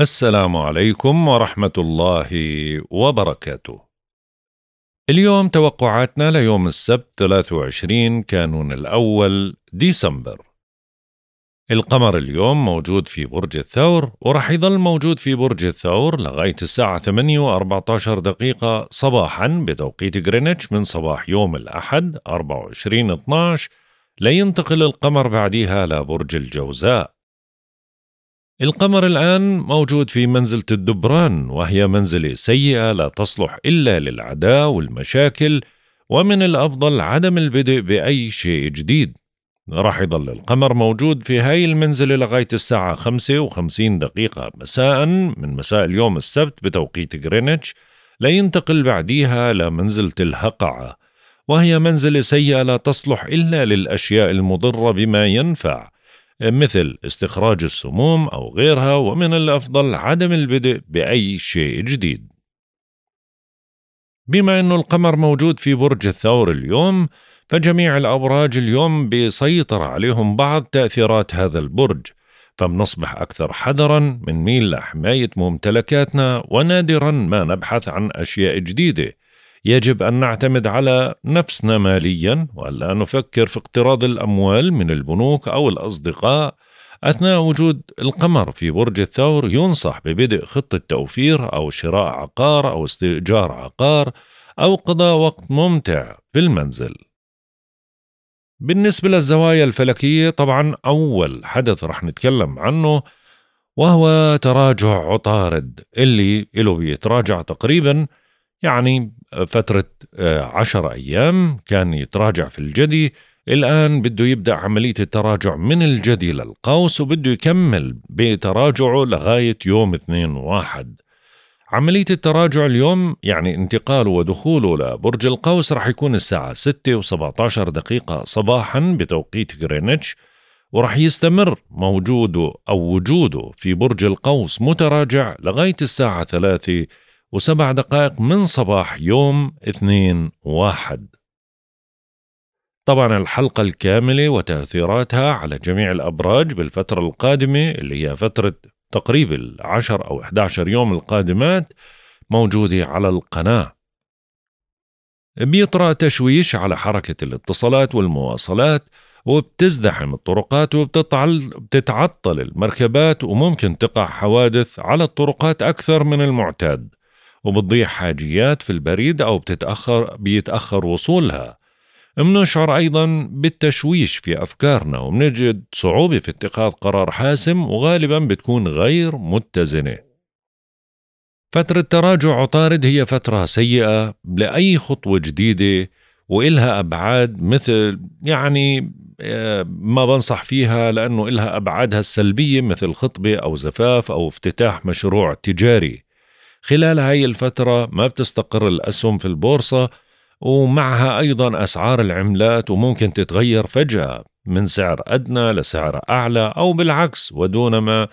السلام عليكم ورحمة الله وبركاته. اليوم توقعاتنا ليوم السبت 23 كانون الأول ديسمبر. القمر اليوم موجود في برج الثور ورح يظل موجود في برج الثور لغاية الساعة 8 و14 دقيقة صباحا بتوقيت غرينتش من صباح يوم الأحد 24 12 لينتقل القمر بعديها لبرج الجوزاء القمر الآن موجود في منزلة الدبران وهي منزلة سيئة لا تصلح إلا للعداء والمشاكل ومن الأفضل عدم البدء بأي شيء جديد راح يضل القمر موجود في هاي المنزلة لغاية الساعة 55 دقيقة مساء من مساء اليوم السبت بتوقيت غرينتش لينتقل بعديها لمنزلة الهقعة وهي منزلة سيئة لا تصلح إلا للأشياء المضرة بما ينفع مثل استخراج السموم أو غيرها ومن الأفضل عدم البدء بأي شيء جديد بما أن القمر موجود في برج الثور اليوم فجميع الأبراج اليوم بيسيطر عليهم بعض تأثيرات هذا البرج فبنصبح أكثر حذرا من ميل لحماية ممتلكاتنا ونادرا ما نبحث عن أشياء جديدة يجب أن نعتمد على نفسنا ماليا وألا نفكر في اقتراض الأموال من البنوك أو الأصدقاء أثناء وجود القمر في برج الثور ينصح ببدء خطة توفير أو شراء عقار أو استئجار عقار أو قضاء وقت ممتع في المنزل. بالنسبة للزوايا الفلكية طبعا أول حدث رح نتكلم عنه وهو تراجع عطارد اللي له بيتراجع تقريبا يعني فترة آه، عشر أيام كان يتراجع في الجدي الآن بده يبدأ عملية التراجع من الجدي للقوس وبده يكمل بتراجعه لغاية يوم اثنين واحد عملية التراجع اليوم يعني انتقاله ودخوله لبرج القوس رح يكون الساعة ستة وسبعة عشر دقيقة صباحا بتوقيت غرينتش ورح يستمر موجوده أو وجوده في برج القوس متراجع لغاية الساعة ثلاثة وسبع دقائق من صباح يوم اثنين واحد طبعا الحلقة الكاملة وتأثيراتها على جميع الأبراج بالفترة القادمة اللي هي فترة تقريبا العشر أو 11 يوم القادمات موجودة على القناة بيطرأ تشويش على حركة الاتصالات والمواصلات وبتزدحم الطرقات وبتتعطل المركبات وممكن تقع حوادث على الطرقات أكثر من المعتاد وبتضيع حاجيات في البريد أو بتتأخر بيتأخر وصولها منشعر أيضا بالتشويش في أفكارنا ومنجد صعوبة في اتخاذ قرار حاسم وغالبا بتكون غير متزنة فترة تراجع عطارد هي فترة سيئة لأي خطوة جديدة وإلها أبعاد مثل يعني آه، ما بنصح فيها لأنه إلها أبعادها السلبية مثل خطبة أو زفاف أو افتتاح مشروع تجاري خلال هاي الفترة ما بتستقر الأسهم في البورصة ومعها أيضا أسعار العملات وممكن تتغير فجأة من سعر أدنى لسعر أعلى أو بالعكس ودون ما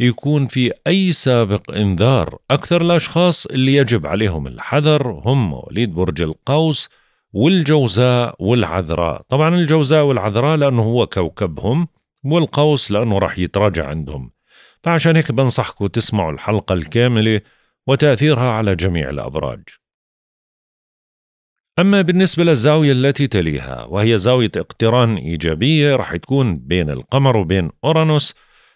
يكون في أي سابق إنذار أكثر الأشخاص اللي يجب عليهم الحذر هم مواليد برج القوس والجوزاء والعذراء طبعا الجوزاء والعذراء لأنه هو كوكبهم والقوس لأنه راح يتراجع عندهم فعشان هيك بنصحكم تسمعوا الحلقة الكاملة وتأثيرها على جميع الأبراج. أما بالنسبة للزاوية التي تليها وهي زاوية اقتران إيجابية راح تكون بين القمر وبين أورانوس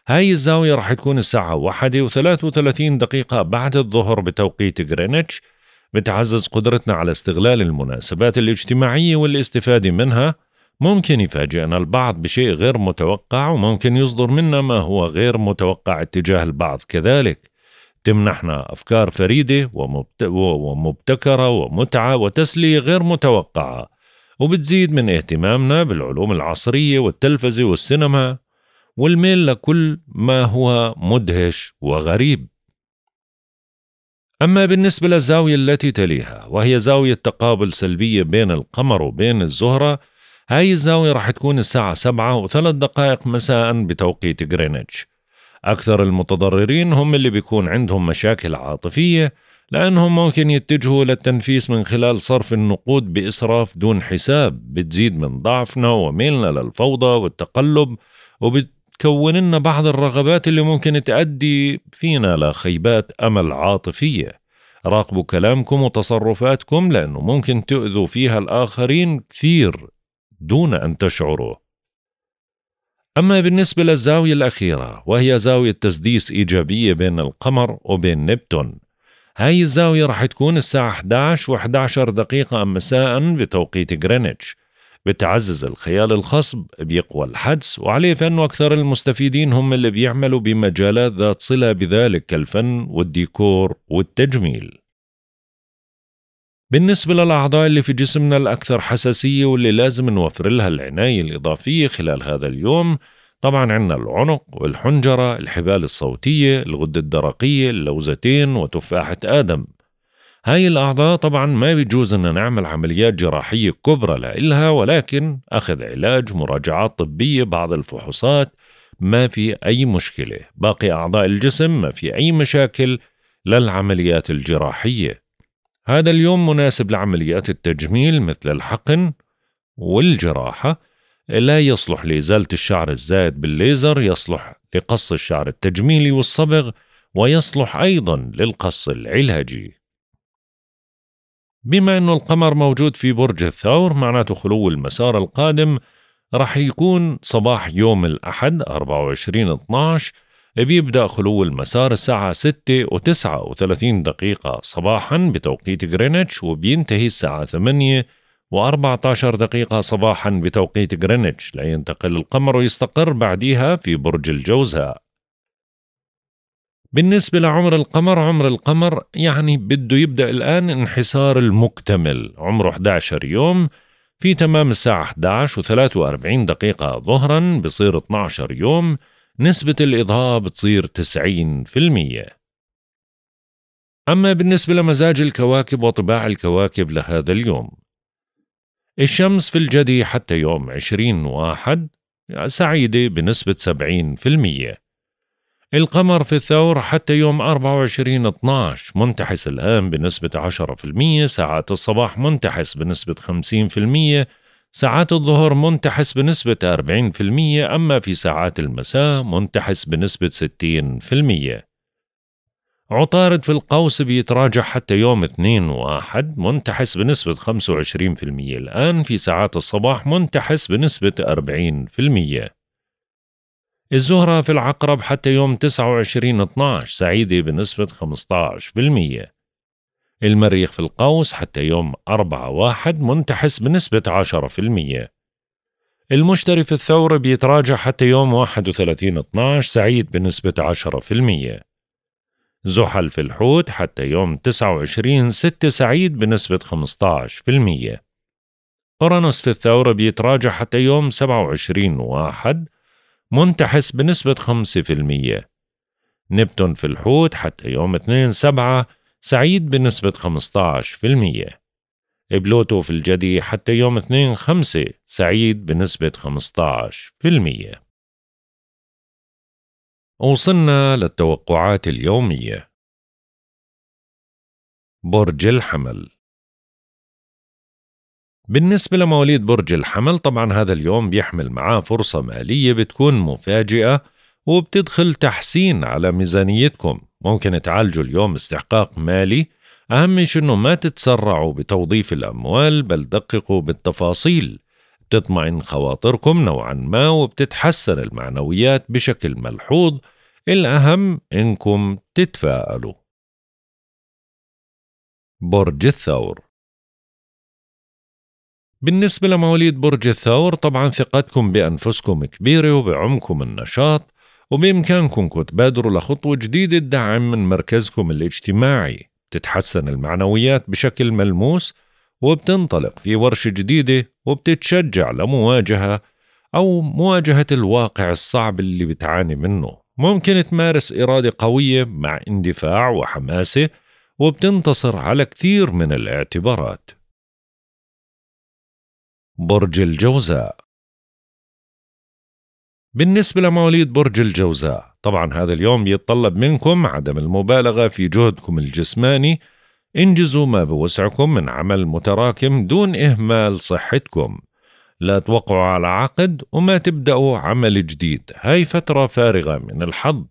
هاي الزاوية راح تكون الساعة واحدة وثلاث وثلاثين دقيقة بعد الظهر بتوقيت غرينتش بتعزز قدرتنا على استغلال المناسبات الاجتماعية والاستفادة منها ممكن يفاجئنا البعض بشيء غير متوقع وممكن يصدر منا ما هو غير متوقع اتجاه البعض كذلك تمنحنا أفكار فريدة ومبتكرة ومتعة وتسلية غير متوقعة وبتزيد من اهتمامنا بالعلوم العصرية والتلفزة والسينما والميل لكل ما هو مدهش وغريب أما بالنسبة للزاوية التي تليها وهي زاوية تقابل سلبية بين القمر وبين الزهرة هاي الزاوية راح تكون الساعة سبعة وثلاث دقائق مساء بتوقيت غرينتش أكثر المتضررين هم اللي بيكون عندهم مشاكل عاطفية لأنهم ممكن يتجهوا للتنفيس من خلال صرف النقود بإسراف دون حساب بتزيد من ضعفنا وميلنا للفوضى والتقلب وبتكون لنا بعض الرغبات اللي ممكن تؤدي فينا لخيبات أمل عاطفية راقبوا كلامكم وتصرفاتكم لأنه ممكن تؤذوا فيها الآخرين كثير دون أن تشعروا أما بالنسبة للزاوية الأخيرة وهي زاوية تسديس إيجابية بين القمر وبين نبتون هاي الزاوية رح تكون الساعة 11 و 11 دقيقة مساء بتوقيت غرينتش بتعزز الخيال الخصب بيقوى الحدس وعليه فن أكثر المستفيدين هم اللي بيعملوا بمجالات ذات صلة بذلك كالفن والديكور والتجميل بالنسبة للأعضاء اللي في جسمنا الأكثر حساسية واللي لازم نوفر لها العناية الإضافية خلال هذا اليوم طبعا عندنا العنق والحنجرة الحبال الصوتية الغدة الدرقية اللوزتين وتفاحة آدم هاي الأعضاء طبعا ما بيجوز أن نعمل عمليات جراحية كبرى لإلها ولكن أخذ علاج مراجعات طبية بعض الفحوصات ما في أي مشكلة باقي أعضاء الجسم ما في أي مشاكل للعمليات الجراحية هذا اليوم مناسب لعمليات التجميل مثل الحقن والجراحة لا يصلح لإزالة الشعر الزائد بالليزر يصلح لقص الشعر التجميلي والصبغ ويصلح أيضا للقص العلاجي بما أن القمر موجود في برج الثور معناته خلو المسار القادم رح يكون صباح يوم الأحد 24 12 بيبدأ خلو المسار الساعة 6 و 39 دقيقة صباحا بتوقيت غرينتش وبينتهي الساعة 8 و14 دقيقة صباحا بتوقيت غرينتش لينتقل القمر ويستقر بعديها في برج الجوزاء بالنسبة لعمر القمر عمر القمر يعني بده يبدأ الآن انحسار المكتمل عمره 11 يوم في تمام الساعة 11 و43 دقيقة ظهرا بصير 12 يوم نسبة الإضهاب تصير 90% أما بالنسبة لمزاج الكواكب وطباع الكواكب لهذا اليوم الشمس في الجدي حتى يوم 20 واحد سعيدة بنسبة 70% القمر في الثور حتى يوم 24 12 منتحس الآن بنسبة 10% ساعات الصباح منتحس بنسبة 50% ساعات الظهر منتحس بنسبة 40% أما في ساعات المساء منتحس بنسبة 60% عطارد في القوس بيتراجع حتى يوم 2 واحد منتحس بنسبة 25% الآن في ساعات الصباح منتحس بنسبة 40% الزهرة في العقرب حتى يوم 29 12 سعيدة بنسبة المية المريخ في القوس حتى يوم 4/1 منتحس بنسبة 10%. المشتري في الثور بيتراجع حتى يوم 31/12 سعيد بنسبة 10%. زحل في الحوت حتى يوم 29/6 سعيد بنسبة 15%. أورانوس في الثور بيتراجع حتى يوم 27/1 منتحس بنسبة 5%. نبتون في الحوت حتى يوم 2 سبعة سعيد بنسبة 15% بلوتو في الجدي حتى يوم 2 5 سعيد بنسبة 15% وصلنا للتوقعات اليومية برج الحمل بالنسبة لمواليد برج الحمل طبعا هذا اليوم بيحمل معاه فرصة مالية بتكون مفاجئة وبتدخل تحسين على ميزانيتكم ممكن تعالجوا اليوم استحقاق مالي أهم شيء إنه ما تتسرعوا بتوظيف الأموال بل دققوا بالتفاصيل بتطمئن خواطركم نوعا ما وبتتحسن المعنويات بشكل ملحوظ الأهم إنكم تتفائلوا برج الثور بالنسبة لمواليد برج الثور طبعا ثقتكم بأنفسكم كبيرة وبعمكم النشاط وبإمكانكم تبادروا لخطوة جديدة الدعم من مركزكم الاجتماعي بتتحسن المعنويات بشكل ملموس وبتنطلق في ورشة جديدة وبتتشجع لمواجهة أو مواجهة الواقع الصعب اللي بتعاني منه ممكن تمارس إرادة قوية مع اندفاع وحماسة وبتنتصر على كثير من الاعتبارات برج الجوزاء بالنسبة لمواليد برج الجوزاء طبعا هذا اليوم بيتطلب منكم عدم المبالغة في جهدكم الجسماني انجزوا ما بوسعكم من عمل متراكم دون إهمال صحتكم لا توقعوا على عقد وما تبدأوا عمل جديد هاي فترة فارغة من الحظ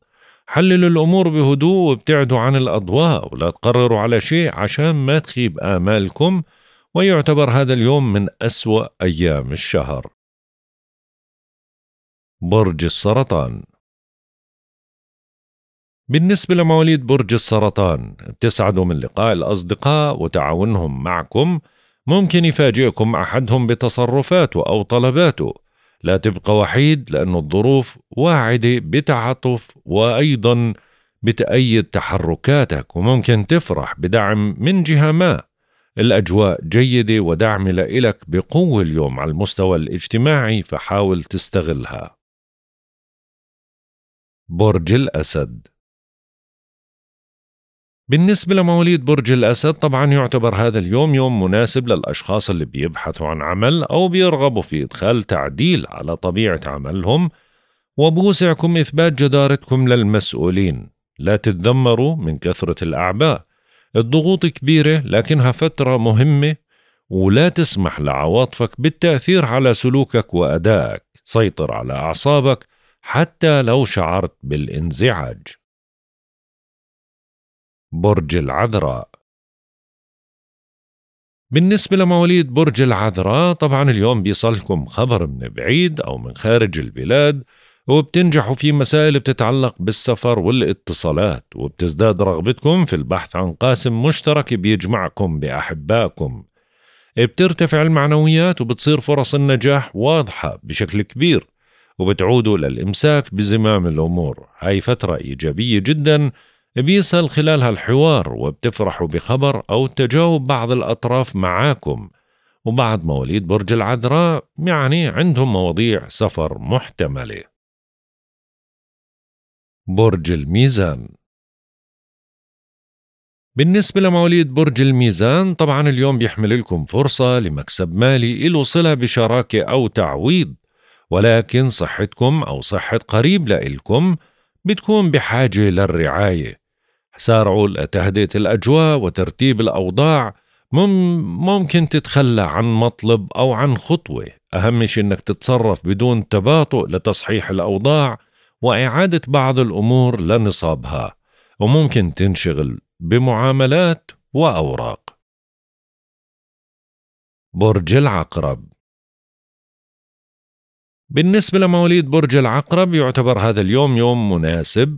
حللوا الأمور بهدوء وابتعدوا عن الأضواء ولا تقرروا على شيء عشان ما تخيب آمالكم ويعتبر هذا اليوم من أسوأ أيام الشهر برج السرطان بالنسبة لمواليد برج السرطان بتسعدوا من لقاء الأصدقاء وتعاونهم معكم ممكن يفاجئكم أحدهم بتصرفاته أو طلباته لا تبقى وحيد لأن الظروف واعدة بتعاطف وأيضا بتأيد تحركاتك وممكن تفرح بدعم من جهة ما الأجواء جيدة وداعمة لإلك بقوة اليوم على المستوى الاجتماعي فحاول تستغلها برج الأسد بالنسبة لمواليد برج الأسد طبعا يعتبر هذا اليوم يوم مناسب للأشخاص اللي بيبحثوا عن عمل أو بيرغبوا في إدخال تعديل على طبيعة عملهم وبوسعكم إثبات جدارتكم للمسؤولين لا تتذمروا من كثرة الأعباء الضغوط كبيرة لكنها فترة مهمة ولا تسمح لعواطفك بالتأثير على سلوكك وأدائك سيطر على أعصابك حتى لو شعرت بالانزعاج برج العذراء بالنسبة لمواليد برج العذراء طبعا اليوم بيصلكم خبر من بعيد أو من خارج البلاد وبتنجحوا في مسائل بتتعلق بالسفر والاتصالات وبتزداد رغبتكم في البحث عن قاسم مشترك بيجمعكم بأحبائكم بترتفع المعنويات وبتصير فرص النجاح واضحة بشكل كبير وبتعودوا للإمساك بزمام الأمور هاي فترة إيجابية جدا بيصل خلالها الحوار وبتفرحوا بخبر أو تجاوب بعض الأطراف معاكم وبعض مواليد برج العذراء يعني عندهم مواضيع سفر محتملة برج الميزان بالنسبة لمواليد برج الميزان طبعا اليوم بيحمل لكم فرصة لمكسب مالي له صلة بشراكة أو تعويض ولكن صحتكم أو صحة قريب لإلكم بتكون بحاجة للرعاية سارعوا لتهدئة الأجواء وترتيب الأوضاع ممكن تتخلى عن مطلب أو عن خطوة أهم شيء أنك تتصرف بدون تباطؤ لتصحيح الأوضاع وإعادة بعض الأمور لنصابها وممكن تنشغل بمعاملات وأوراق برج العقرب بالنسبة لمواليد برج العقرب يعتبر هذا اليوم يوم مناسب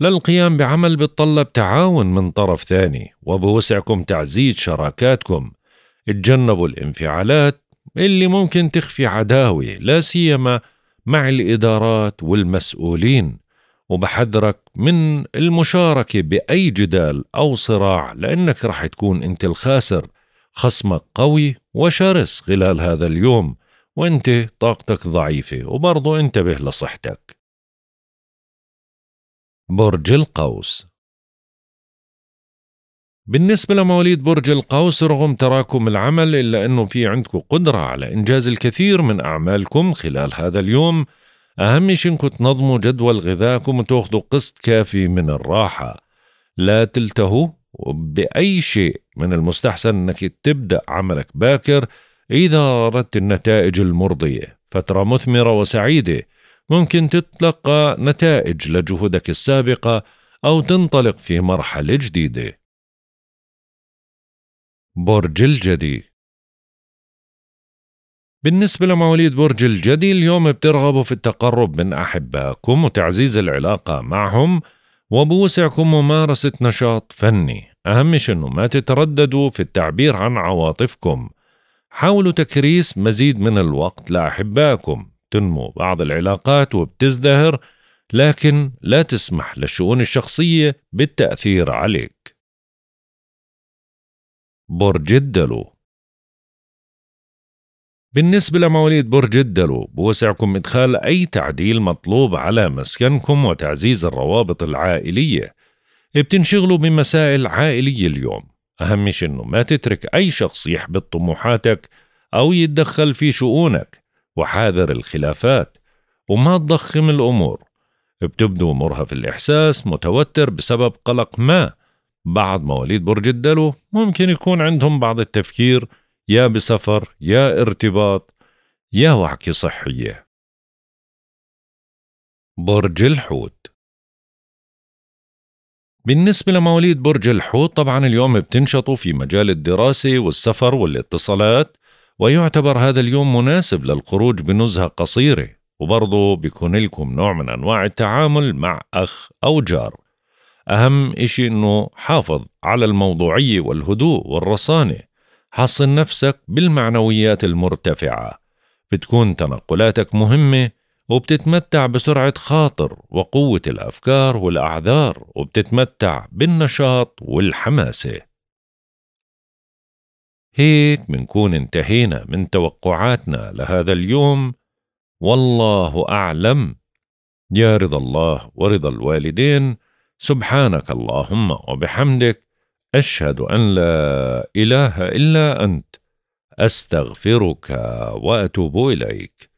للقيام بعمل بتطلب تعاون من طرف ثاني وبوسعكم تعزيز شراكاتكم اتجنبوا الانفعالات اللي ممكن تخفي عداوة لا سيما مع الإدارات والمسؤولين وبحذرك من المشاركة بأي جدال أو صراع لأنك راح تكون أنت الخاسر خصمك قوي وشرس خلال هذا اليوم وانت طاقتك ضعيفة وبرضه انتبه لصحتك برج القوس بالنسبة لمواليد برج القوس رغم تراكم العمل إلا أنه في عندكم قدرة على إنجاز الكثير من أعمالكم خلال هذا اليوم أهم شيء أنكم تنظموا جدول غذائكم وتاخذوا قسط كافي من الراحة لا تلتهوا بأي شيء من المستحسن أنك تبدأ عملك باكر إذا أردت النتائج المرضية فترة مثمرة وسعيدة ممكن تتلقى نتائج لجهودك السابقة أو تنطلق في مرحلة جديدة برج الجدي بالنسبة لمواليد برج الجدي اليوم بترغبوا في التقرب من أحبائكم وتعزيز العلاقة معهم وبوسعكم ممارسة نشاط فني أهم شيء أنه ما تترددوا في التعبير عن عواطفكم حاولوا تكريس مزيد من الوقت لأحبائكم تنمو بعض العلاقات وبتزدهر لكن لا تسمح للشؤون الشخصية بالتأثير عليك برج الدلو بالنسبة لمواليد برج الدلو بوسعكم إدخال أي تعديل مطلوب على مسكنكم وتعزيز الروابط العائلية بتنشغلوا بمسائل عائلية اليوم أهم شيء إنه ما تترك أي شخص يحبط طموحاتك أو يتدخل في شؤونك وحاذر الخلافات وما تضخم الأمور بتبدو مرهف الإحساس متوتر بسبب قلق ما بعض مواليد برج الدلو ممكن يكون عندهم بعض التفكير يا بسفر يا ارتباط يا وعكة صحية برج الحوت بالنسبة لمواليد برج الحوت طبعا اليوم بتنشطوا في مجال الدراسة والسفر والاتصالات ويعتبر هذا اليوم مناسب للخروج بنزهة قصيرة وبرضه بيكون لكم نوع من أنواع التعامل مع أخ أو جار أهم إشي إنه حافظ على الموضوعية والهدوء والرصانة حصن نفسك بالمعنويات المرتفعة بتكون تنقلاتك مهمة وبتتمتع بسرعة خاطر وقوة الأفكار والأعذار وبتتمتع بالنشاط والحماسة هيك منكون انتهينا من توقعاتنا لهذا اليوم والله أعلم يا رضا الله ورضا الوالدين سبحانك اللهم وبحمدك أشهد أن لا إله إلا أنت أستغفرك وأتوب إليك